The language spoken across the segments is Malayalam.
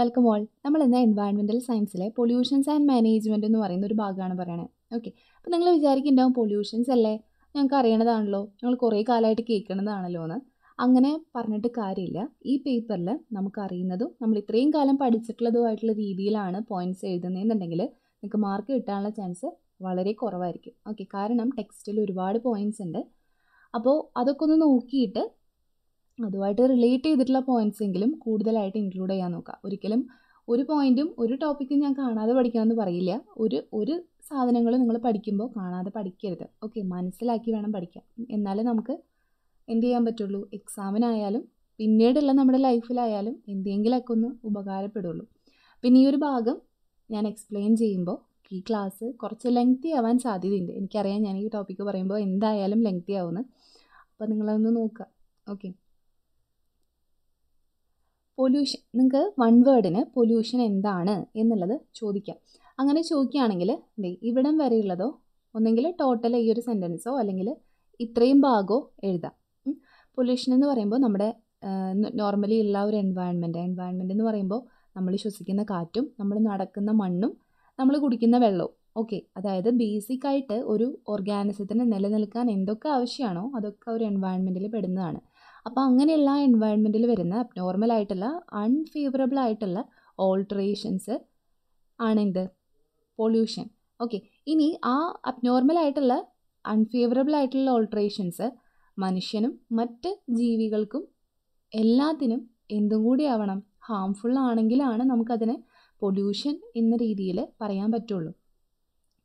വെൽക്കം ഓൾ നമ്മൾ ഇന്ന് എൻവയൺമെൻറ്റൽ സയൻസിലെ പൊല്യൂഷൻസ് ആൻഡ് മാനേജ്മെൻ്റ് എന്ന് പറയുന്ന ഒരു ഭാഗമാണ് പറയുന്നത് ഓക്കെ അപ്പോൾ നിങ്ങൾ വിചാരിക്കുന്നുണ്ടാവും പൊല്യൂഷൻസ് അല്ലേ ഞങ്ങൾക്ക് അറിയണതാണല്ലോ ഞങ്ങൾ കുറേ കാലമായിട്ട് കേൾക്കണതാണല്ലോ എന്ന് അങ്ങനെ പറഞ്ഞിട്ട് കാര്യമില്ല ഈ പേപ്പറിൽ നമുക്ക് അറിയുന്നതും നമ്മൾ ഇത്രയും കാലം പഠിച്ചിട്ടുള്ളതുമായിട്ടുള്ള രീതിയിലാണ് പോയിൻറ്റ്സ് എഴുതുന്നതെന്നുണ്ടെങ്കിൽ നിങ്ങൾക്ക് മാർക്ക് കിട്ടാനുള്ള ചാൻസ് വളരെ കുറവായിരിക്കും ഓക്കെ കാരണം ടെക്സ്റ്റിൽ ഒരുപാട് പോയിൻറ്റ്സ് ഉണ്ട് അപ്പോൾ അതൊക്കെ ഒന്ന് നോക്കിയിട്ട് അതുമായിട്ട് റിലേറ്റ് ചെയ്തിട്ടുള്ള പോയിൻറ്റ്സ് എങ്കിലും കൂടുതലായിട്ട് ഇൻക്ലൂഡ് ചെയ്യാൻ നോക്കുക ഒരിക്കലും ഒരു പോയിൻറ്റും ഒരു ടോപ്പിക്കും ഞാൻ കാണാതെ പഠിക്കണമെന്ന് പറയില്ല ഒരു ഒരു സാധനങ്ങൾ നിങ്ങൾ പഠിക്കുമ്പോൾ കാണാതെ പഠിക്കരുത് ഓക്കെ മനസ്സിലാക്കി വേണം പഠിക്കാം എന്നാലേ നമുക്ക് എന്ത് ചെയ്യാൻ പറ്റുള്ളൂ എക്സാമിനായാലും പിന്നീടുള്ള നമ്മുടെ ലൈഫിലായാലും എന്തെങ്കിലുമൊക്കെ ഒന്ന് ഉപകാരപ്പെടുള്ളൂ പിന്നെ ഈ ഒരു ഭാഗം ഞാൻ എക്സ്പ്ലെയിൻ ചെയ്യുമ്പോൾ ഈ ക്ലാസ് കുറച്ച് ലെങ്തി ആവാൻ സാധ്യതയുണ്ട് എനിക്കറിയാം ഞാൻ ഈ ടോപ്പിക്ക് പറയുമ്പോൾ എന്തായാലും ലെങ്തി ആവുമെന്ന് അപ്പോൾ നിങ്ങളതൊന്ന് നോക്കുക ഓക്കെ പൊല്യൂഷൻ നിങ്ങൾക്ക് വൺ വേർഡിന് പൊല്യൂഷൻ എന്താണ് എന്നുള്ളത് ചോദിക്കാം അങ്ങനെ ചോദിക്കുകയാണെങ്കിൽ ദേ ഇവിടം വരെയുള്ളതോ ഒന്നെങ്കിൽ ടോട്ടൽ ഈ ഒരു സെൻറ്റൻസോ അല്ലെങ്കിൽ ഇത്രയും ഭാഗമോ എഴുതാം പൊല്യൂഷൻ എന്ന് പറയുമ്പോൾ നമ്മുടെ നോർമലി ഉള്ള ഒരു എൻവയൺമെൻറ്റ് എൻവയൺമെൻറ്റ് എന്ന് പറയുമ്പോൾ നമ്മൾ ശ്വസിക്കുന്ന കാറ്റും നമ്മൾ നടക്കുന്ന മണ്ണും നമ്മൾ കുടിക്കുന്ന വെള്ളവും ഓക്കെ അതായത് ബേസിക്കായിട്ട് ഒരു ഓർഗാനിസത്തിന് നിലനിൽക്കാൻ എന്തൊക്കെ ആവശ്യമാണോ അതൊക്കെ ഒരു എൻവയോൺമെൻറ്റിൽ പെടുന്നതാണ് അപ്പോൾ അങ്ങനെയുള്ള എൻവയൺമെൻറ്റിൽ വരുന്ന അബ്നോർമൽ ആയിട്ടുള്ള അൺഫേവറബിൾ ആയിട്ടുള്ള ഓൾട്രേഷൻസ് ആണെന്ത് പൊല്യൂഷൻ ഓക്കെ ഇനി ആ അബ്നോർമൽ ആയിട്ടുള്ള അൺഫേവറബിൾ ആയിട്ടുള്ള ഓൾട്രേഷൻസ് മനുഷ്യനും മറ്റ് ജീവികൾക്കും എല്ലാത്തിനും എന്തും കൂടി ആവണം ഹാംഫുൾ ആണെങ്കിലാണ് നമുക്കതിനെ പൊല്യൂഷൻ എന്ന രീതിയിൽ പറയാൻ പറ്റുള്ളൂ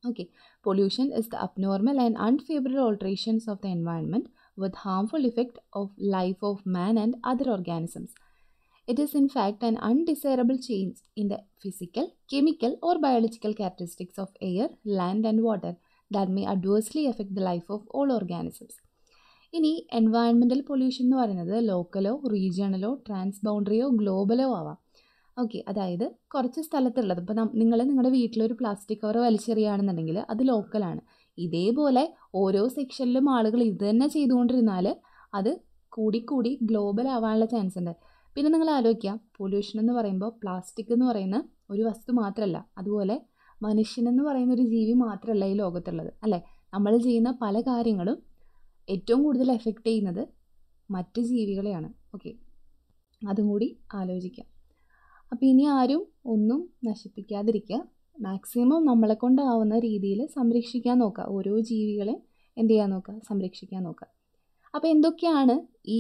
okay pollution is the abnormal and unfavourable alterations of the environment with harmful effect of life of man and other organisms. It is in fact an undesirable change in the physical, chemical or biological characteristics of air, land and water that may adversely affect the life of all organisms. ഇനി എൻവയൺമെൻറ്റൽ പൊല്യൂഷൻ എന്ന് പറയുന്നത് ലോക്കലോ റീജിയണലോ ട്രാൻസ് ബൗണ്ടറിയോ ഗ്ലോബലോ ആവാം ഓക്കെ അതായത് കുറച്ച് സ്ഥലത്തുള്ളത് ഇപ്പോൾ നിങ്ങൾ നിങ്ങളുടെ വീട്ടിലൊരു പ്ലാസ്റ്റിക് കവർ വലിച്ചെറിയുകയാണെന്നുണ്ടെങ്കിൽ അത് ലോക്കലാണ് ഇതേപോലെ ഓരോ സെക്ഷനിലും ആളുകൾ ഇത് തന്നെ ചെയ്തുകൊണ്ടിരുന്നാൽ അത് കൂടിക്കൂടി ഗ്ലോബൽ ആവാനുള്ള ചാൻസ് ഉണ്ട് പിന്നെ നിങ്ങൾ ആലോചിക്കുക പൊല്യൂഷൻ എന്ന് പറയുമ്പോൾ പ്ലാസ്റ്റിക് എന്ന് പറയുന്ന ഒരു വസ്തു മാത്രമല്ല അതുപോലെ മനുഷ്യനെന്ന് പറയുന്ന ഒരു ജീവി മാത്രമല്ല ഈ ലോകത്തുള്ളത് അല്ലേ നമ്മൾ ചെയ്യുന്ന പല കാര്യങ്ങളും ഏറ്റവും കൂടുതൽ എഫക്റ്റ് ചെയ്യുന്നത് മറ്റ് ജീവികളെയാണ് ഓക്കെ അതും കൂടി ആലോചിക്കാം അപ്പോൾ ഇനി ആരും ഒന്നും നശിപ്പിക്കാതിരിക്കുക മാക്സിമം നമ്മളെ കൊണ്ടാവുന്ന രീതിയിൽ സംരക്ഷിക്കാൻ നോക്കുക ഓരോ ജീവികളെ എന്ത് ചെയ്യാൻ നോക്കുക സംരക്ഷിക്കാൻ നോക്കുക അപ്പോൾ എന്തൊക്കെയാണ് ഈ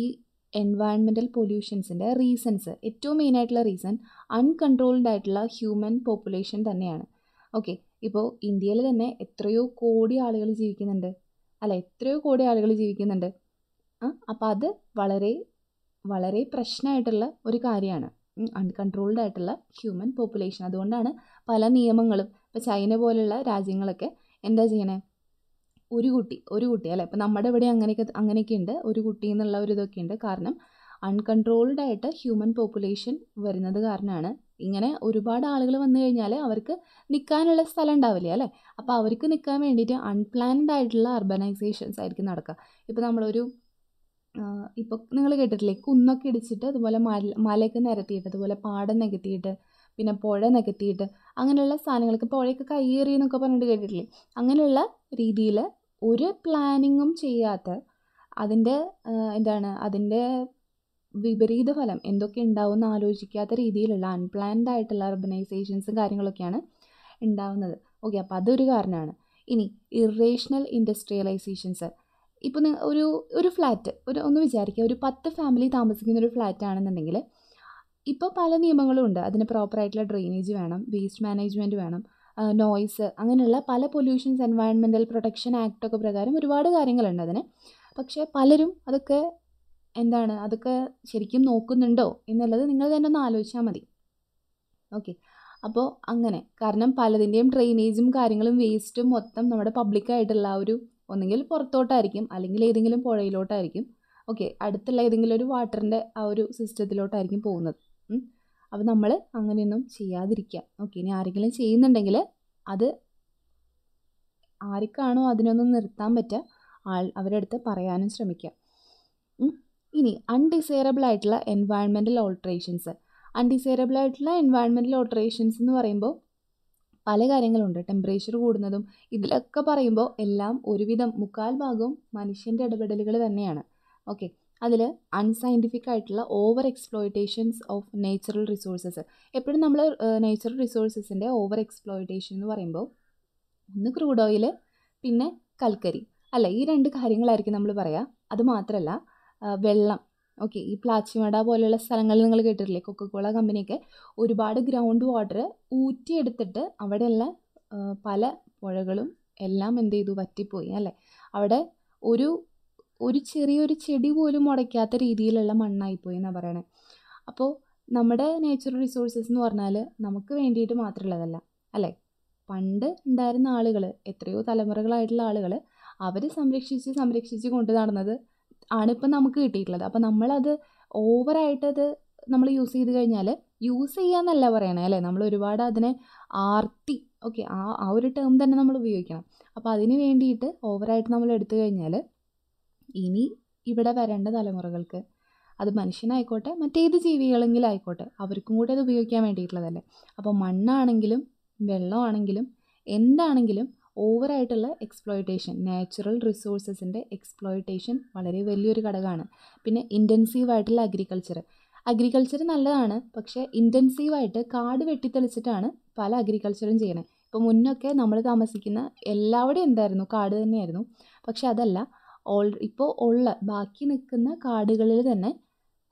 എൻവയൺമെൻ്റൽ പൊല്യൂഷൻസിൻ്റെ റീസൺസ് ഏറ്റവും മെയിനായിട്ടുള്ള റീസൺ അൺകൺട്രോൾഡ് ആയിട്ടുള്ള ഹ്യൂമൻ പോപ്പുലേഷൻ തന്നെയാണ് ഓക്കെ ഇപ്പോൾ ഇന്ത്യയിൽ തന്നെ എത്രയോ കോടി ആളുകൾ ജീവിക്കുന്നുണ്ട് അല്ല എത്രയോ കോടി ആളുകൾ ജീവിക്കുന്നുണ്ട് അപ്പോൾ അത് വളരെ വളരെ പ്രശ്നമായിട്ടുള്ള ഒരു കാര്യമാണ് അൺകൺട്രോൾഡ് ആയിട്ടുള്ള ഹ്യൂമൻ പോപ്പുലേഷൻ അതുകൊണ്ടാണ് പല നിയമങ്ങളും ഇപ്പോൾ ചൈന പോലുള്ള രാജ്യങ്ങളൊക്കെ എന്താ ചെയ്യണേ ഒരു കുട്ടി ഒരു കുട്ടി അല്ലേ ഇപ്പം നമ്മുടെ ഇവിടെ അങ്ങനെയൊക്കെ അങ്ങനെയൊക്കെ ഉണ്ട് ഒരു കുട്ടി എന്നുള്ള ഒരു ഇതൊക്കെ ഉണ്ട് കാരണം അൺകൺട്രോൾഡ് ആയിട്ട് ഹ്യൂമൻ പോപ്പുലേഷൻ വരുന്നത് കാരണമാണ് ഇങ്ങനെ ഒരുപാട് ആളുകൾ വന്നു കഴിഞ്ഞാൽ അവർക്ക് നിൽക്കാനുള്ള സ്ഥലം ഉണ്ടാവില്ലേ അല്ലേ അപ്പോൾ അവർക്ക് നിൽക്കാൻ വേണ്ടിയിട്ട് അൺപ്ലാൻഡ് ആയിട്ടുള്ള അർബനൈസേഷൻസ് ആയിരിക്കും നടക്കുക ഇപ്പോൾ നമ്മളൊരു ഇപ്പോൾ നിങ്ങൾ കേട്ടിട്ടില്ലേ കുന്നൊക്കെ ഇടിച്ചിട്ട് അതുപോലെ മല മലയൊക്കെ നിരത്തിയിട്ട് അതുപോലെ പാടം നികത്തിയിട്ട് പിന്നെ പുഴ നികത്തിയിട്ട് അങ്ങനെയുള്ള സാധനങ്ങൾക്ക് പുഴയൊക്കെ കയ്യേറി എന്നൊക്കെ പറഞ്ഞിട്ട് കേട്ടിട്ടില്ലേ അങ്ങനെയുള്ള രീതിയിൽ ഒരു പ്ലാനിങ്ങും ചെയ്യാത്ത അതിൻ്റെ എന്താണ് അതിൻ്റെ വിപരീത ഫലം എന്തൊക്കെ ഉണ്ടാവും എന്ന് ആലോചിക്കാത്ത രീതിയിലുള്ള അൺപ്ലാൻഡ് ആയിട്ടുള്ള അർബനൈസേഷൻസും കാര്യങ്ങളൊക്കെയാണ് ഉണ്ടാവുന്നത് ഓക്കെ അപ്പോൾ അതൊരു കാരണമാണ് ഇനി ഇറേഷണൽ ഇൻഡസ്ട്രിയലൈസേഷൻസ് ഇപ്പോൾ ഒരു ഒരു ഫ്ലാറ്റ് ഒരു ഒന്ന് വിചാരിക്കുക ഒരു പത്ത് ഫാമിലി താമസിക്കുന്ന ഒരു ഫ്ലാറ്റ് ആണെന്നുണ്ടെങ്കിൽ ഇപ്പോൾ പല നിയമങ്ങളും ഉണ്ട് അതിന് പ്രോപ്പറായിട്ടുള്ള ഡ്രെയിനേജ് വേണം വേസ്റ്റ് മാനേജ്മെൻറ്റ് വേണം നോയ്സ് അങ്ങനെയുള്ള പല പൊല്യൂഷൻസ് എൻവയൺമെൻറ്റൽ പ്രൊട്ടക്ഷൻ ആക്ട് ഒക്കെ പ്രകാരം ഒരുപാട് കാര്യങ്ങളുണ്ട് അതിന് പക്ഷേ പലരും അതൊക്കെ എന്താണ് അതൊക്കെ ശരിക്കും നോക്കുന്നുണ്ടോ എന്നുള്ളത് നിങ്ങൾ തന്നെ ഒന്ന് ആലോചിച്ചാൽ മതി ഓക്കെ അപ്പോൾ അങ്ങനെ കാരണം പലതിൻ്റെയും ഡ്രെയിനേജും കാര്യങ്ങളും വേസ്റ്റും മൊത്തം നമ്മുടെ പബ്ലിക്കായിട്ടുള്ള ഒരു ഒന്നെങ്കിൽ പുറത്തോട്ടായിരിക്കും അല്ലെങ്കിൽ ഏതെങ്കിലും പുഴയിലോട്ടായിരിക്കും ഓക്കെ അടുത്തുള്ള ഏതെങ്കിലും ഒരു വാട്ടറിൻ്റെ ആ ഒരു സിസ്റ്റത്തിലോട്ടായിരിക്കും പോകുന്നത് അപ്പോൾ നമ്മൾ അങ്ങനെയൊന്നും ചെയ്യാതിരിക്കുക ഓക്കെ ഇനി ആരെങ്കിലും ചെയ്യുന്നുണ്ടെങ്കിൽ അത് ആർക്കാണോ അതിനൊന്നും നിർത്താൻ പറ്റുക ആൾ അവരുടെ അടുത്ത് പറയാനും ശ്രമിക്കുക ഇനി അൺഡിസൈറബിൾ ആയിട്ടുള്ള എൻവയൺമെൻറ്റൽ ഓൾട്രേഷൻസ് അൺഡിസൈറബിൾ ആയിട്ടുള്ള എൻവയൺമെൻറ്റൽ ഓൾട്രേഷൻസ് എന്ന് പറയുമ്പോൾ പല കാര്യങ്ങളുണ്ട് ടെമ്പറേച്ചർ കൂടുന്നതും ഇതിലൊക്കെ പറയുമ്പോൾ എല്ലാം ഒരുവിധം മുക്കാൽ ഭാഗവും മനുഷ്യൻ്റെ ഇടപെടലുകൾ തന്നെയാണ് ഓക്കെ അതിൽ അൺസയൻറ്റിഫിക് ആയിട്ടുള്ള over exploitations of natural resources എപ്പോഴും നമ്മൾ നേച്ചുറൽ റിസോഴ്സസിൻ്റെ ഓവർ എക്സ്പ്ലോയിറ്റേഷൻ എന്ന് പറയുമ്പോൾ ഒന്ന് ക്രൂഡ് ഓയിൽ പിന്നെ കൽക്കരി അല്ല ഈ രണ്ട് കാര്യങ്ങളായിരിക്കും നമ്മൾ പറയുക അത് മാത്രമല്ല വെള്ളം ഓക്കെ ഈ പ്ലാച്ചിമട പോലെയുള്ള സ്ഥലങ്ങളിൽ നിങ്ങൾ കേട്ടിട്ടില്ലേ കൊക്കക്കോള കമ്പനിയൊക്കെ ഒരുപാട് ഗ്രൗണ്ട് വാട്ടർ ഊറ്റിയെടുത്തിട്ട് അവിടെയുള്ള പല പുഴകളും എല്ലാം എന്ത് ചെയ്തു വറ്റിപ്പോയി അല്ലേ അവിടെ ഒരു ഒരു ചെറിയൊരു ചെടി പോലും മുടയ്ക്കാത്ത രീതിയിലുള്ള മണ്ണായിപ്പോയി എന്നാണ് പറയണത് അപ്പോൾ നമ്മുടെ നേച്ചുറൽ റിസോഴ്സസ് എന്ന് പറഞ്ഞാൽ നമുക്ക് വേണ്ടിയിട്ട് മാത്രമുള്ളതല്ല അല്ലേ പണ്ട് ഉണ്ടായിരുന്ന ആളുകൾ എത്രയോ തലമുറകളായിട്ടുള്ള ആളുകൾ അവർ സംരക്ഷിച്ച് സംരക്ഷിച്ച് കൊണ്ടു നടന്നത് ആണ് ഇപ്പം നമുക്ക് കിട്ടിയിട്ടുള്ളത് അപ്പം നമ്മളത് ഓവറായിട്ടത് നമ്മൾ യൂസ് ചെയ്ത് കഴിഞ്ഞാൽ യൂസ് ചെയ്യാന്നല്ല പറയണേ അല്ലേ നമ്മൾ ഒരുപാട് അതിനെ ആർത്തി ഓക്കെ ആ ആ ഒരു ടേം തന്നെ നമ്മൾ ഉപയോഗിക്കണം അപ്പോൾ അതിന് വേണ്ടിയിട്ട് ഓവറായിട്ട് നമ്മൾ എടുത്തു കഴിഞ്ഞാൽ ഇനി ഇവിടെ വരേണ്ട തലമുറകൾക്ക് അത് മനുഷ്യനായിക്കോട്ടെ മറ്റേത് ജീവികളെങ്കിലും ആയിക്കോട്ടെ അവർക്കും കൂടി അത് ഉപയോഗിക്കാൻ വേണ്ടിയിട്ടുള്ളതല്ലേ അപ്പോൾ മണ്ണാണെങ്കിലും വെള്ളമാണെങ്കിലും എന്താണെങ്കിലും ഓവറായിട്ടുള്ള എക്സ്പ്ലോയിറ്റേഷൻ നാച്ചുറൽ റിസോഴ്സസിൻ്റെ എക്സ്പ്ലോയിറ്റേഷൻ വളരെ വലിയൊരു ഘടകമാണ് പിന്നെ ഇൻറ്റൻസീവായിട്ടുള്ള അഗ്രികൾച്ചർ അഗ്രികൾച്ചർ നല്ലതാണ് പക്ഷേ ഇൻറ്റൻസീവായിട്ട് കാട് വെട്ടിത്തെളിച്ചിട്ടാണ് പല അഗ്രികൾച്ചറും ചെയ്യണത് ഇപ്പോൾ മുന്നൊക്കെ നമ്മൾ താമസിക്കുന്ന എല്ലാവിടെയും എന്തായിരുന്നു കാട് തന്നെയായിരുന്നു പക്ഷെ അതല്ല ഓൾ ഇപ്പോൾ ഉള്ള ബാക്കി നിൽക്കുന്ന കാടുകളിൽ തന്നെ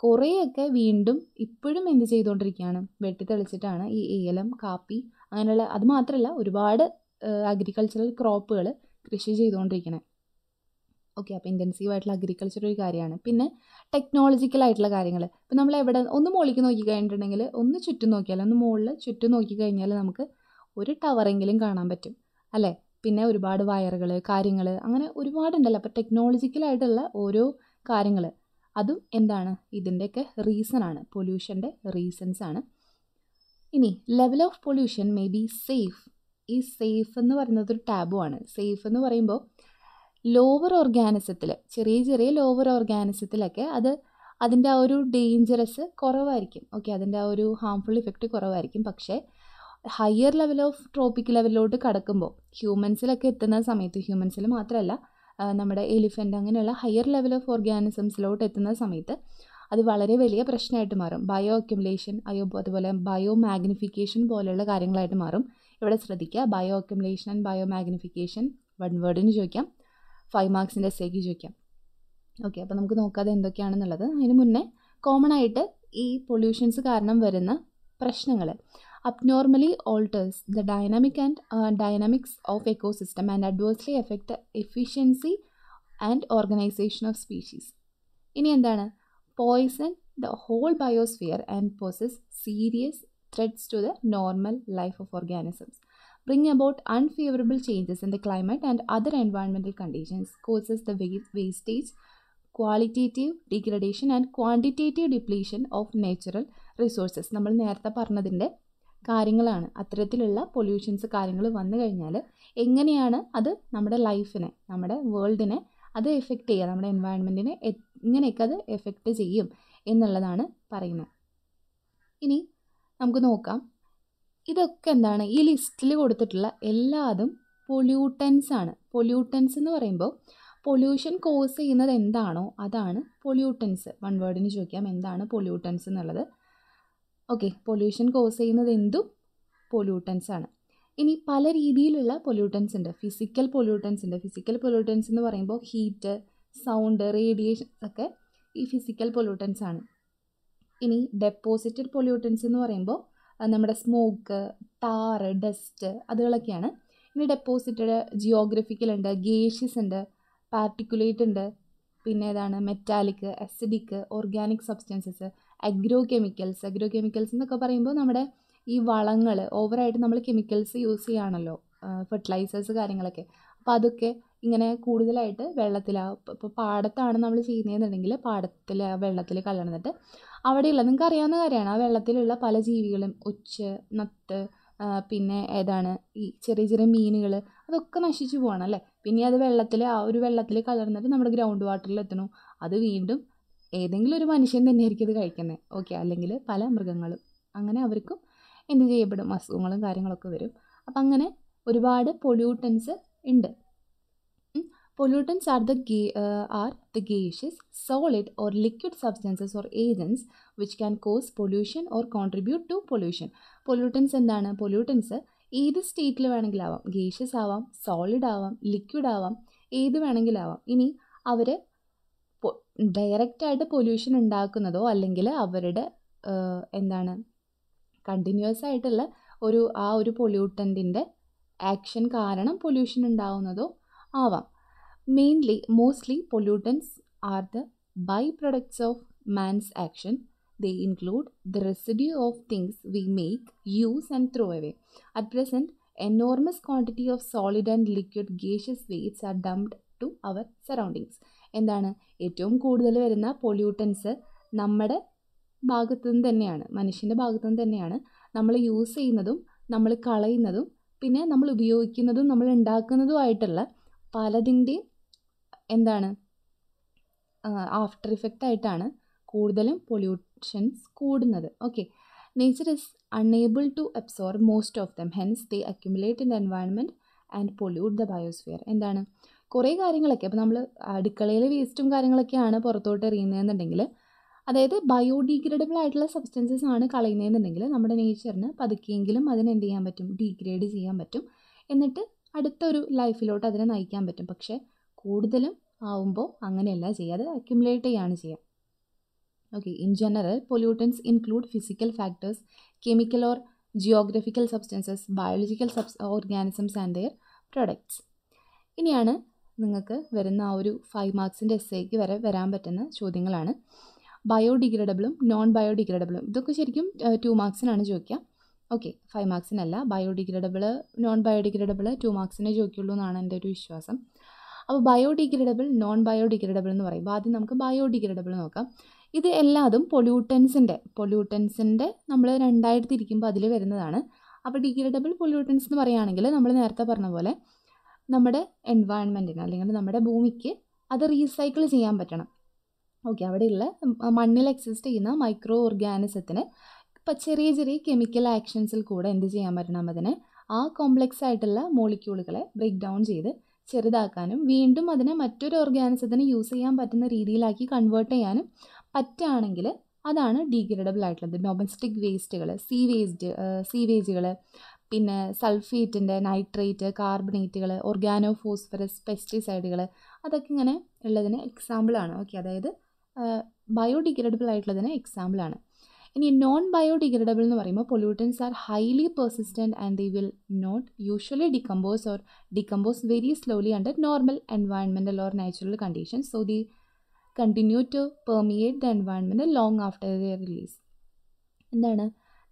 കുറേയൊക്കെ വീണ്ടും ഇപ്പോഴും എന്ത് ചെയ്തുകൊണ്ടിരിക്കുകയാണ് വെട്ടിത്തെളിച്ചിട്ടാണ് ഈ ഏലം കാപ്പി അങ്ങനെയുള്ള അത് മാത്രമല്ല ഒരുപാട് അഗ്രികൾച്ചറൽ ക്രോപ്പുകൾ കൃഷി ചെയ്തുകൊണ്ടിരിക്കുന്നത് ഓക്കെ അപ്പോൾ ഇൻറ്റൻസീവായിട്ടുള്ള അഗ്രികൾച്ചർ ഒരു കാര്യമാണ് പിന്നെ ടെക്നോളജിക്കൽ ആയിട്ടുള്ള കാര്യങ്ങൾ ഇപ്പോൾ നമ്മൾ എവിടെ ഒന്ന് മുകളിലേക്ക് നോക്കി കഴിഞ്ഞിട്ടുണ്ടെങ്കിൽ ഒന്ന് ചുറ്റും നോക്കിയാൽ ഒന്ന് മുകളിൽ ചുറ്റും നോക്കി കഴിഞ്ഞാൽ നമുക്ക് ഒരു ടവറെങ്കിലും കാണാൻ പറ്റും അല്ലേ പിന്നെ ഒരുപാട് വയറുകൾ കാര്യങ്ങൾ അങ്ങനെ ഒരുപാടുണ്ടല്ലോ അപ്പോൾ ടെക്നോളജിക്കലായിട്ടുള്ള ഓരോ കാര്യങ്ങൾ അതും എന്താണ് ഇതിൻ്റെയൊക്കെ റീസണാണ് പൊല്യൂഷൻ്റെ റീസൺസ് ആണ് ഇനി level of pollution may be safe ഈ സേഫ് എന്ന് പറയുന്നത് ഒരു ടാബു ആണ് സേഫ് എന്ന് പറയുമ്പോൾ ലോവർ ഓർഗാനിസത്തിൽ ചെറിയ ചെറിയ ലോവർ ഓർഗാനിസത്തിലൊക്കെ അത് അതിൻ്റെ ആ ഒരു ഡേഞ്ചറസ് കുറവായിരിക്കും ഓക്കെ അതിൻ്റെ ആ ഒരു ഹാംഫുൾ ഇഫക്റ്റ് കുറവായിരിക്കും പക്ഷേ ഹയർ ലെവൽ ഓഫ് ട്രോപ്പിക് ലെവലിലോട്ട് കടക്കുമ്പോൾ ഹ്യൂമൻസിലൊക്കെ എത്തുന്ന സമയത്ത് ഹ്യൂമൻസിൽ മാത്രമല്ല നമ്മുടെ എലിഫൻ്റ് അങ്ങനെയുള്ള ഹയർ ലെവൽ ഓഫ് ഓർഗാനിസംസിലോട്ട് എത്തുന്ന സമയത്ത് അത് വളരെ വലിയ പ്രശ്നമായിട്ട് മാറും ബയോ അക്യുമുലേഷൻ അയോ അതുപോലെ ബയോ മാഗ്നിഫിക്കേഷൻ പോലെയുള്ള കാര്യങ്ങളായിട്ട് മാറും ഇവിടെ ശ്രദ്ധിക്കുക bio accumulation and bio magnification one വേർഡിന് ചോദിക്കാം ഫൈവ് മാർക്സിൻ്റെ എസ്സേക്ക് ചോദിക്കാം ഓക്കെ അപ്പോൾ നമുക്ക് നോക്കാതെ എന്തൊക്കെയാണെന്നുള്ളത് അതിന് മുന്നേ കോമൺ ആയിട്ട് ഈ പൊല്യൂഷൻസ് കാരണം വരുന്ന പ്രശ്നങ്ങൾ abnormally alters the dynamic and dynamics of ecosystem and adversely effect efficiency and organisation of species ഇനി എന്താണ് poison the whole biosphere and poses serious threats to the normal life of organisms, bring about unfavorable changes in the climate and other environmental conditions, causes the wastage, qualitative degradation and quantitative depletion of natural resources നമ്മൾ നേരത്തെ പറഞ്ഞതിൻ്റെ കാര്യങ്ങളാണ് അത്തരത്തിലുള്ള പൊല്യൂഷൻസ് കാര്യങ്ങൾ വന്നു കഴിഞ്ഞാൽ എങ്ങനെയാണ് അത് നമ്മുടെ ലൈഫിനെ നമ്മുടെ വേൾഡിനെ അത് എഫക്റ്റ് ചെയ്യുക നമ്മുടെ എൻവയൺമെൻറ്റിനെ എങ്ങനെയൊക്കെ അത് എഫക്റ്റ് ചെയ്യും എന്നുള്ളതാണ് പറയുന്നത് ഇനി നമുക്ക് നോക്കാം ഇതൊക്കെ എന്താണ് ഈ ലിസ്റ്റിൽ കൊടുത്തിട്ടുള്ള എല്ലാതും പൊല്യൂട്ടൻസ് ആണ് പൊല്യൂട്ടൻസ് എന്ന് പറയുമ്പോൾ പൊല്യൂഷൻ കോസ് ചെയ്യുന്നത് എന്താണോ അതാണ് പൊല്യൂട്ടൻസ് വൺ വേർഡിന് ചോദിക്കാം എന്താണ് പൊല്യൂട്ടൻസ് എന്നുള്ളത് ഓക്കെ പൊല്യൂഷൻ കോസ് ചെയ്യുന്നത് എന്തും പൊല്യൂട്ടൻസ് ആണ് ഇനി പല രീതിയിലുള്ള പൊല്യൂട്ടൻസ് ഉണ്ട് ഫിസിക്കൽ പൊല്യൂട്ടൻസ് ഉണ്ട് ഫിസിക്കൽ പൊല്യൂട്ടൻസ് എന്ന് പറയുമ്പോൾ ഹീറ്റ് സൗണ്ട് റേഡിയേഷൻ ഒക്കെ ഈ ഫിസിക്കൽ പൊല്യൂട്ടൻസ് ആണ് ഇനി ഡെപ്പോസിറ്റഡ് പൊല്യൂട്ടൻസ് എന്ന് പറയുമ്പോൾ നമ്മുടെ സ്മോക്ക് ടാറ് ഡസ്റ്റ് അതുകളൊക്കെയാണ് ഇനി ഡെപ്പോസിറ്റഡ് ജിയോഗ്രഫിക്കൽ ഉണ്ട് ഗേഷ്യസ് ഉണ്ട് പാർട്ടിക്കുലേറ്റ് ഉണ്ട് പിന്നെ ഏതാണ് metallic acidic organic substances agro chemicals agro chemicals എന്നൊക്കെ പറയുമ്പോൾ നമ്മുടെ ഈ വളങ്ങൾ ഓവറായിട്ട് നമ്മൾ കെമിക്കൽസ് യൂസ് ചെയ്യുകയാണല്ലോ ഫെർട്ടിലൈസേഴ്സ് കാര്യങ്ങളൊക്കെ അപ്പോൾ അതൊക്കെ ഇങ്ങനെ കൂടുതലായിട്ട് വെള്ളത്തിലാവും ഇപ്പോൾ പാടത്താണ് നമ്മൾ ചെയ്യുന്നതെന്നുണ്ടെങ്കിൽ പാടത്തിൽ ആ വെള്ളത്തിൽ കലർന്നിട്ട് അവിടെയുള്ള നിങ്ങൾക്ക് അറിയാവുന്ന കാര്യമാണ് ആ വെള്ളത്തിലുള്ള പല ജീവികളും ഒച്ച് നത്ത് പിന്നെ ഏതാണ് ഈ ചെറിയ ചെറിയ മീനുകൾ അതൊക്കെ നശിച്ചു പോകണം അല്ലേ പിന്നെ അത് വെള്ളത്തിൽ ആ ഒരു വെള്ളത്തിൽ കലർന്നിട്ട് നമ്മുടെ ഗ്രൗണ്ട് വാട്ടറിൽ എത്തണു അത് വീണ്ടും ഏതെങ്കിലും ഒരു മനുഷ്യൻ തന്നെയായിരിക്കും അത് കഴിക്കുന്നത് ഓക്കെ അല്ലെങ്കിൽ പല മൃഗങ്ങളും അങ്ങനെ അവർക്കും എന്ത് ചെയ്യപ്പെടും അസുഖങ്ങളും കാര്യങ്ങളൊക്കെ വരും അപ്പം അങ്ങനെ ഒരുപാട് പൊല്യൂട്ടൻസ് ഉണ്ട് Pollutants are the uh, are the gaseous, solid or liquid substances or agents which can cause pollution or contribute to pollution. Pollutants എന്താണ് pollutants ഏത് സ്റ്റേറ്റിൽ വേണമെങ്കിലും ആവാം ഗേഷ്യസ് ആവാം സോളിഡ് ആവാം ലിക്വിഡ് ആവാം ഏത് വേണമെങ്കിലും ആവാം ഇനി അവർ ഡയറക്റ്റായിട്ട് പൊല്യൂഷൻ ഉണ്ടാക്കുന്നതോ അല്ലെങ്കിൽ അവരുടെ എന്താണ് കണ്ടിന്യൂസ് ആയിട്ടുള്ള ഒരു ആ ഒരു പൊല്യൂട്ടൻറ്റിൻ്റെ ആക്ഷൻ കാരണം പൊല്യൂഷൻ ഉണ്ടാവുന്നതോ ആവാം mainly mostly pollutants are the by products of man's action they include the residue of things we make use and throw away at present enormous quantity of solid and liquid gaseous waste are dumped to our surroundings എന്താണ് ഏറ്റവും കൂടുതൽ വരുന്ന പൊല്യൂട്ടൻസ് നമ്മുടെ ഭാഗത്തു നിന്ന് തന്നെയാണ് മനുഷ്യൻ്റെ ഭാഗത്തു നിന്ന് തന്നെയാണ് നമ്മൾ യൂസ് ചെയ്യുന്നതും നമ്മൾ കളയുന്നതും പിന്നെ നമ്മൾ ഉപയോഗിക്കുന്നതും നമ്മൾ ഉണ്ടാക്കുന്നതുമായിട്ടുള്ള പലതിൻ്റെയും എന്താണ് ആഫ്റ്റർ ഇഫക്റ്റ് ആയിട്ടാണ് കൂടുതലും പൊല്യൂഷൻസ് കൂടുന്നത് okay nature is unable to absorb most of them hence the accumulate in the environment and pollute the biosphere എന്താണ് കുറേ കാര്യങ്ങളൊക്കെ അപ്പോൾ നമ്മൾ അടുക്കളയിലെ വേസ്റ്റും കാര്യങ്ങളൊക്കെയാണ് പുറത്തോട്ട് എറിയുന്നതെന്നുണ്ടെങ്കിൽ അതായത് ബയോഡീഗ്രേഡബിൾ ആയിട്ടുള്ള സബ്സ്റ്റൻസസ് ആണ് കളയുന്നതെന്നുണ്ടെങ്കിൽ നമ്മുടെ നേച്ചറിന് പതുക്കിയെങ്കിലും അതിനെ എന്ത് ചെയ്യാൻ പറ്റും ഡീഗ്രേഡ് ചെയ്യാൻ പറ്റും എന്നിട്ട് അടുത്തൊരു ലൈഫിലോട്ട് അതിനെ നയിക്കാൻ പറ്റും പക്ഷേ കൂടുതലും ആവുമ്പോൾ അങ്ങനെയല്ല ചെയ്യുക അത് അക്യുമുലേറ്റ് ചെയ്യാണ് ചെയ്യുക okay in general pollutants include physical factors chemical or geographical substances biological subs organisms and their products ഇനിയാണ് നിങ്ങൾക്ക് വരുന്ന ആ ഒരു ഫൈവ് മാർക്സിൻ്റെ എസ്സേക്ക് വരെ വരാൻ പറ്റുന്ന ചോദ്യങ്ങളാണ് ബയോഡിഗ്രേഡബിളും നോൺ ബയോഡിഗ്രേഡബിളും ഇതൊക്കെ ശരിക്കും ടു മാർക്സിനാണ് ചോദിക്കുക ഓക്കെ ഫൈവ് മാർക്സിനല്ല ബയോഡിഗ്രേഡബിൾ നോൺ ബയോഡിഗ്രേഡബിൾ ടു മാർക്സിനെ ചോദിക്കുള്ളൂ എന്നാണ് എൻ്റെ ഒരു വിശ്വാസം അപ്പോൾ ബയോഡിഗ്രേഡബിൾ നോൺ ബയോഡിഗ്രേഡബിൾ എന്ന് അപ്പോൾ ആദ്യം നമുക്ക് ബയോഡിഗ്രേഡബിൾ നോക്കാം ഇത് എല്ലാതും പൊല്യൂട്ടൻസിൻ്റെ പൊല്യൂട്ടൻസിൻ്റെ നമ്മൾ രണ്ടായിട്ട് തിരിക്കുമ്പോൾ അതിൽ വരുന്നതാണ് അപ്പോൾ ഡിഗ്രേഡബിൾ പൊല്യൂട്ടൻസ് എന്ന് പറയുകയാണെങ്കിൽ നമ്മൾ നേരത്തെ പറഞ്ഞ പോലെ നമ്മുടെ എൻവയൺമെൻറ്റിന് അല്ലെങ്കിൽ നമ്മുടെ ഭൂമിക്ക് അത് റീസൈക്കിൾ ചെയ്യാൻ പറ്റണം ഓക്കെ അവിടെയുള്ള മണ്ണിൽ എക്സിസ്റ്റ് ചെയ്യുന്ന മൈക്രോ ഓർഗാനിസത്തിന് ഇപ്പം ചെറിയ ചെറിയ കെമിക്കൽ ആക്ഷൻസിൽ കൂടെ എന്ത് ചെയ്യാൻ പറ്റണം അതിന് ആ കോംപ്ലക്സ് ആയിട്ടുള്ള മോളിക്യൂളുകളെ ബ്രേക്ക് ഡൗൺ ചെയ്ത് ചെറുതാക്കാനും വീണ്ടും അതിനെ മറ്റൊരു ഓർഗാനിസത്തിന് യൂസ് ചെയ്യാൻ പറ്റുന്ന രീതിയിലാക്കി കൺവേർട്ട് ചെയ്യാനും പറ്റുകയാണെങ്കിൽ അതാണ് ഡീഗ്രേഡബിൾ ആയിട്ടുള്ളത് ഡൊമസ്റ്റിക് വേസ്റ്റുകൾ സീ വേസ്റ്റ് വേജുകൾ പിന്നെ സൾഫേറ്റിൻ്റെ നൈട്രേറ്റ് കാർബണേറ്റുകൾ ഓർഗാനോ ഫോസ്ഫറസ് പെസ്റ്റിസൈഡുകൾ അതൊക്കെ ഇങ്ങനെ ഉള്ളതിന് എക്സാമ്പിളാണ് ഓക്കെ അതായത് ബയോഡിഗ്രേഡബിൾ ആയിട്ടുള്ളതിന് എക്സാമ്പിളാണ് ഇനി നോൺ ബയോഡിഗ്രഡബിൾ എന്ന് പറയുമ്പോൾ pollutants are highly persistent and they will not usually decompose or decompose very slowly under normal എൻവയൺമെൻ്റൽ or natural condition so they continue to permeate the environment long after their release എന്താണ്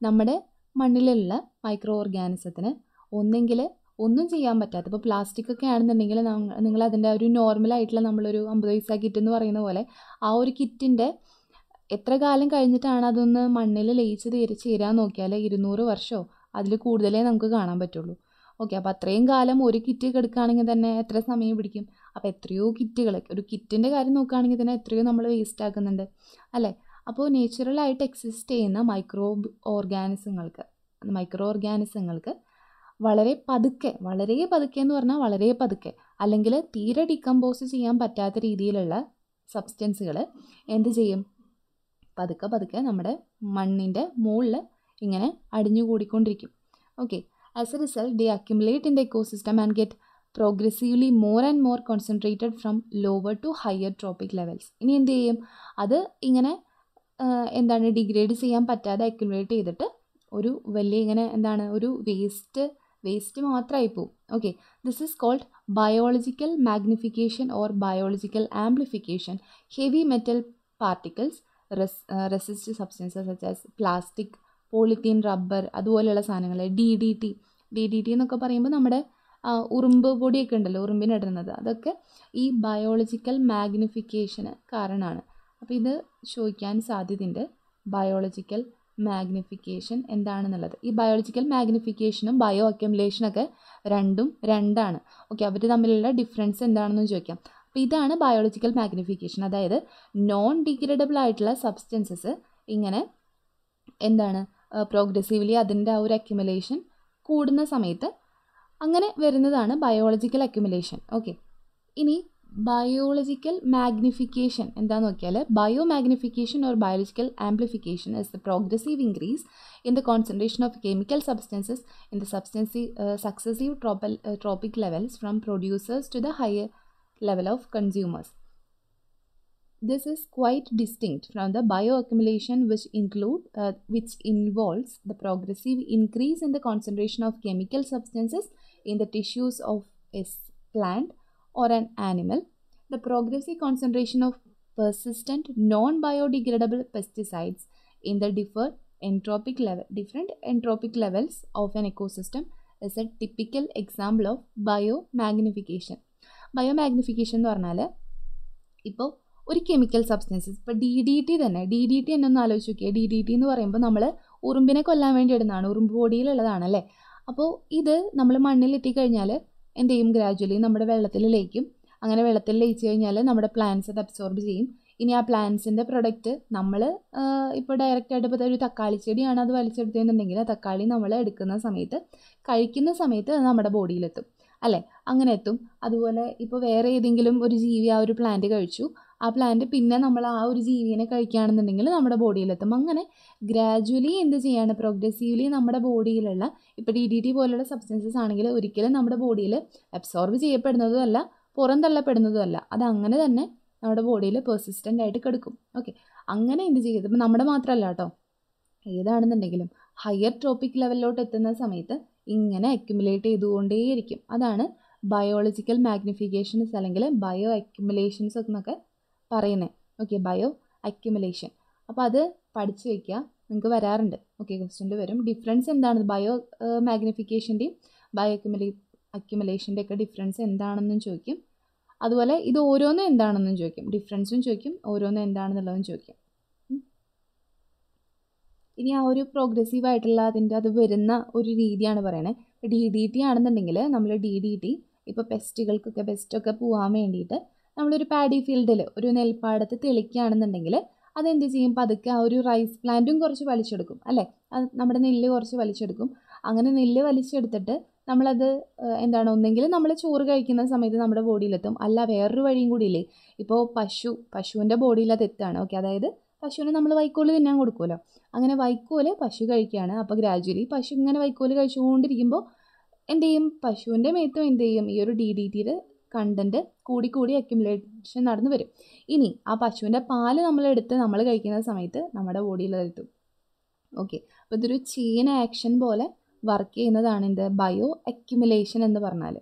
നമ്മുടെ മണ്ണിലുള്ള മൈക്രോ ഓർഗാനിസത്തിന് ഒന്നെങ്കിൽ ഒന്നും ചെയ്യാൻ പറ്റാത്ത ഇപ്പോൾ പ്ലാസ്റ്റിക് ഒക്കെ ആണെന്നുണ്ടെങ്കിൽ നിങ്ങൾ അതിൻ്റെ ഒരു നോർമലായിട്ടുള്ള നമ്മളൊരു അമ്പത് പൈസ കിറ്റ് എന്ന് പറയുന്ന പോലെ ആ ഒരു കിറ്റിൻ്റെ എത്ര കാലം കഴിഞ്ഞിട്ടാണ് അതൊന്ന് മണ്ണിൽ ലയിച്ച് തീരെ ചേരാൻ നോക്കിയാൽ ഇരുന്നൂറ് വർഷമോ അതിൽ കൂടുതലേ നമുക്ക് കാണാൻ പറ്റുള്ളൂ ഓക്കെ അപ്പോൾ അത്രയും കാലം ഒരു കിറ്റ് കിടക്കുകയാണെങ്കിൽ തന്നെ എത്ര സമയം പിടിക്കും അപ്പോൾ എത്രയോ കിറ്റുകൾ ഒരു കിറ്റിൻ്റെ കാര്യം നോക്കുകയാണെങ്കിൽ തന്നെ എത്രയോ നമ്മൾ വേസ്റ്റ് ആക്കുന്നുണ്ട് അല്ലേ അപ്പോൾ നേച്ചുറലായിട്ട് എക്സിസ്റ്റ് ചെയ്യുന്ന മൈക്രോ ഓർഗാനിസങ്ങൾക്ക് മൈക്രോ ഓർഗാനിസങ്ങൾക്ക് വളരെ പതുക്കെ വളരെ പതുക്കെ എന്ന് പറഞ്ഞാൽ വളരെ പതുക്കെ അല്ലെങ്കിൽ തീരെ ഡിക്കമ്പോസ് ചെയ്യാൻ പറ്റാത്ത രീതിയിലുള്ള സബ്സ്റ്റൻസുകൾ എന്ത് ചെയ്യും പതുക്കെ പതുക്കെ നമ്മുടെ മണ്ണിൻ്റെ മുകളിൽ ഇങ്ങനെ അടിഞ്ഞുകൂടിക്കൊണ്ടിരിക്കും okay as a result they accumulate in the ecosystem and get progressively more and more concentrated from lower to higher trophic levels ഇനി എന്ത് ചെയ്യും അത് ഇങ്ങനെ എന്താണ് ഡിഗ്രേഡ് ചെയ്യാൻ പറ്റാതെ അക്യുമുലേറ്റ് ചെയ്തിട്ട് ഒരു വലിയ ഇങ്ങനെ എന്താണ് ഒരു വേസ്റ്റ് വേസ്റ്റ് മാത്രമായി പോവും okay this is called biological magnification or biological amplification heavy metal particles res resist substances such as plastic polythene rubber അതുപോലെയുള്ള സാധനങ്ങൾ D D T D D T എന്നൊക്കെ പറയുമ്പോൾ നമ്മുടെ ഉറുമ്പ് പൊടിയൊക്കെ ഉണ്ടല്ലോ ഉറുമ്പിനിടുന്നത് അതൊക്കെ ഈ ബയോളജിക്കൽ മാഗ്നിഫിക്കേഷന് കാരണമാണ് അപ്പോൾ ഇത് ചോദിക്കാൻ സാധ്യതയുണ്ട് ബയോളജിക്കൽ മാഗ്നിഫിക്കേഷൻ എന്താണെന്നുള്ളത് ഈ ബയോളജിക്കൽ മാഗ്നിഫിക്കേഷനും ബയോ അക്യുമുലേഷനൊക്കെ രണ്ടും രണ്ടാണ് ഓക്കെ അവർ തമ്മിലുള്ള ഡിഫറൻസ് എന്താണെന്ന് ചോദിക്കാം അപ്പോൾ ഇതാണ് ബയോളജിക്കൽ മാഗ്നിഫിക്കേഷൻ അതായത് നോൺ ഡിഗ്രേഡബിൾ ആയിട്ടുള്ള സബ്സ്റ്റൻസസ് ഇങ്ങനെ എന്താണ് പ്രോഗ്രസീവ്ലി അതിൻ്റെ ആ ഒരു അക്യുമുലേഷൻ കൂടുന്ന സമയത്ത് അങ്ങനെ വരുന്നതാണ് ബയോളജിക്കൽ അക്യുമുലേഷൻ ഓക്കെ ഇനി ബയോളജിക്കൽ മാഗ്നിഫിക്കേഷൻ എന്താന്ന് നോക്കിയാൽ bio magnification or biological amplification is the progressive increase in the concentration of chemical substances in the substance successive tropal trophic levels from producers to the higher level of consumers. This is quite distinct from the bioaccumulation which include uh, which involves the progressive increase in the concentration of chemical substances in the tissues of a plant or an animal, the progressive concentration of persistent non-biodegradable pesticides in the differ entropic level, different entropic levels of an ecosystem is a typical example of biomagnification. Biomagnification എന്ന് പറഞ്ഞാൽ ഇപ്പോൾ ഒരു കെമിക്കൽ സബ്സ്റ്റൻസസ് ഇപ്പോൾ ഡി ഡി ടി തന്നെ ഡി ഡി ടി എന്നൊന്ന് ആലോചിച്ച് നോക്കിയാൽ ഡി ഡി ടി എന്ന് പറയുമ്പോൾ നമ്മൾ ഉറുമ്പിനെ കൊല്ലാൻ വേണ്ടി ഇടുന്നതാണ് ഉറുമ്പ് ബോഡിയിലുള്ളതാണല്ലേ അപ്പോൾ ഇത് നമ്മൾ മണ്ണിൽ എത്തിക്കഴിഞ്ഞാൽ എന്ത് ചെയ്യും ഗ്രാജ്വലി നമ്മുടെ വെള്ളത്തിൽ ലയിക്കും അങ്ങനെ വെള്ളത്തിൽ ലയിച്ചു കഴിഞ്ഞാൽ നമ്മുടെ പ്ലാന്റ്സ് അത് അബ്സോർബ് ചെയ്യും ഇനി ആ പ്ലാന്റ്സിൻ്റെ പ്രൊഡക്റ്റ് നമ്മൾ ഇപ്പോൾ ഡയറക്റ്റായിട്ട് ഇപ്പോൾ ഒരു തക്കാളി ചെടിയാണ് അത് വലിച്ചെടുത്തതെന്നുണ്ടെങ്കിൽ ആ തക്കാളി നമ്മൾ എടുക്കുന്ന സമയത്ത് കഴിക്കുന്ന സമയത്ത് അത് നമ്മുടെ ബോഡിയിലെത്തും അല്ലേ അങ്ങനെ എത്തും അതുപോലെ ഇപ്പോൾ വേറെ ഏതെങ്കിലും ഒരു ജീവി ആ ഒരു പ്ലാന്റ് കഴിച്ചു ആ പ്ലാന്റ് പിന്നെ നമ്മൾ ആ ഒരു ജീവിനെ കഴിക്കുകയാണെന്നുണ്ടെങ്കിൽ നമ്മുടെ ബോഡിയിലെത്തും അങ്ങനെ ഗ്രാജുവലി എന്ത് ചെയ്യാണ് പ്രോഗ്രസീവ്ലി നമ്മുടെ ബോഡിയിലുള്ള ഇപ്പോൾ ഡി ഡി ടി പോലുള്ള സബ്സ്റ്റൻസസ് ആണെങ്കിൽ ഒരിക്കലും നമ്മുടെ ബോഡിയിൽ അബ്സോർബ് ചെയ്യപ്പെടുന്നതുമല്ല പുറന്തള്ളപ്പെടുന്നതുമല്ല അത് അങ്ങനെ തന്നെ നമ്മുടെ ബോഡിയിൽ പെർസിസ്റ്റൻ്റ് ആയിട്ട് കിടക്കും ഓക്കെ അങ്ങനെ എന്ത് ചെയ്യുന്നത് ഇപ്പം നമ്മുടെ മാത്രമല്ല കേട്ടോ ഏതാണെന്നുണ്ടെങ്കിലും ഹയർ ട്രോപ്പിക് ലെവലിലോട്ട് എത്തുന്ന സമയത്ത് ഇങ്ങനെ അക്യുമുലേറ്റ് ചെയ്തുകൊണ്ടേയിരിക്കും അതാണ് ബയോളജിക്കൽ മാഗ്നിഫിക്കേഷൻസ് അല്ലെങ്കിൽ ബയോ അക്യുമുലേഷൻസ് എന്നൊക്കെ പറയുന്നത് ഓക്കെ ബയോ അക്യുമുലേഷൻ അപ്പോൾ അത് പഠിച്ചു വയ്ക്കുക നിങ്ങൾക്ക് വരാറുണ്ട് ഓക്കെ ക്വസ്റ്റ്യൻ്റെ വരും ഡിഫറൻസ് എന്താണ് ബയോ മാഗ്നിഫിക്കേഷൻ്റെയും ബയോ അക്യുമുലേ അക്യുമുലേഷൻ്റെ ഒക്കെ ഡിഫറൻസ് എന്താണെന്നും ചോദിക്കും അതുപോലെ ഇത് ഓരോന്നും എന്താണെന്നും ചോദിക്കും ഡിഫറൻസും ചോദിക്കും ഓരോന്നും എന്താണെന്നുള്ളതും ചോദിക്കും ഇനി ആ ഒരു ആയിട്ടുള്ള അതിൻ്റെ അത് വരുന്ന ഒരു രീതിയാണ് പറയണത് ഡി ഡി ടി ആണെന്നുണ്ടെങ്കിൽ നമ്മൾ ഡി ഡി ടി ഇപ്പോൾ പെസ്റ്റുകൾക്കൊക്കെ ബെസ്റ്റൊക്കെ പോകാൻ വേണ്ടിയിട്ട് നമ്മളൊരു പാഡി ഫീൽഡിൽ ഒരു നെൽപ്പാടത്ത് തെളിക്കുകയാണെന്നുണ്ടെങ്കിൽ അതെന്ത് ചെയ്യും പതുക്കെ ആ ഒരു റൈസ് പ്ലാന്റും കുറച്ച് വലിച്ചെടുക്കും അല്ലേ അത് നമ്മുടെ നെല്ല് കുറച്ച് വലിച്ചെടുക്കും അങ്ങനെ നെല്ല് വലിച്ചെടുത്തിട്ട് നമ്മളത് എന്താണ് ഒന്നെങ്കിൽ നമ്മൾ ചോറ് കഴിക്കുന്ന സമയത്ത് നമ്മുടെ ബോഡിയിലെത്തും അല്ല വേറൊരു വഴിയും കൂടി ഇല്ലേ ഇപ്പോൾ പശു പശുവിൻ്റെ ബോഡിയിൽ അത് എത്താണ് ഓക്കെ അതായത് പശുവിന് നമ്മൾ വൈക്കോല് തിന്നാൻ കൊടുക്കുമല്ലോ അങ്ങനെ വൈക്കോല് പശു കഴിക്കുകയാണ് അപ്പോൾ ഗ്രാജുവലി പശു ഇങ്ങനെ വൈക്കോല് കഴിച്ചുകൊണ്ടിരിക്കുമ്പോൾ എന്ത് ചെയ്യും പശുവിൻ്റെ മേത്തും എന്ത് ചെയ്യും ഈ ഒരു ഡി ഡി ടിയിൽ കണ്ടൻറ്റ് കൂടിക്കൂടി അക്യുമുലേഷൻ നടന്നു വരും ഇനി ആ പശുവിൻ്റെ പാല് നമ്മളെടുത്ത് നമ്മൾ കഴിക്കുന്ന സമയത്ത് നമ്മുടെ ബോഡിയിൽ എത്തും ഓക്കെ അപ്പോൾ ഇതൊരു ചെയിൻ ആക്ഷൻ പോലെ വർക്ക് ചെയ്യുന്നതാണ് എൻ്റെ ബയോ അക്യുമുലേഷൻ എന്ന് പറഞ്ഞാൽ